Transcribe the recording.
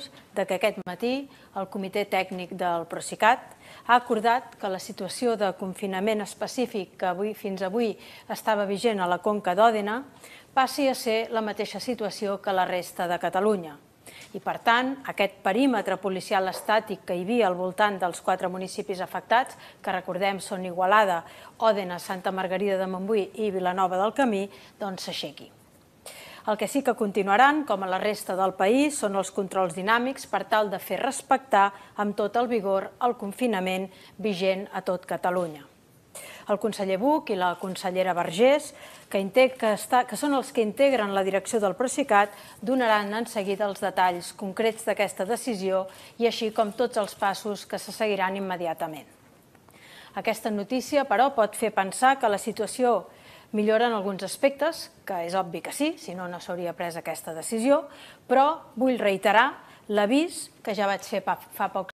informar vos de que aquest matí el Comitè Tècnic del Procicat ha acordat que la situació de confinament específic que avui, fins avui estava vigent a la Conca d'Òdena passi a ser la mateixa situació que la resta de Catalunya. I, per tant, aquest perímetre policial estàtic que hi havia al voltant dels quatre municipis afectats, que recordem són Igualada, Òdena, Santa Margarida de Montbui i Vilanova del Camí, doncs s'aixequi. El que sí que continuaran, com a la resta del país, són els controls dinàmics per tal de fer respectar amb tot el vigor el confinament vigent a tot Catalunya. El conseller Buc i la consellera Vergés, que, que, està, que són els que integren la direcció del Procicat, donaran en seguida els detalls concrets d'aquesta decisió i així com tots els passos que se seguiran immediatament. Aquesta notícia, però, pot fer pensar que la situació Millora en alguns aspectes, que és obvi que sí, si no, no s'hauria pres aquesta decisió, però vull reiterar l'avís que ja vaig fer fa pocs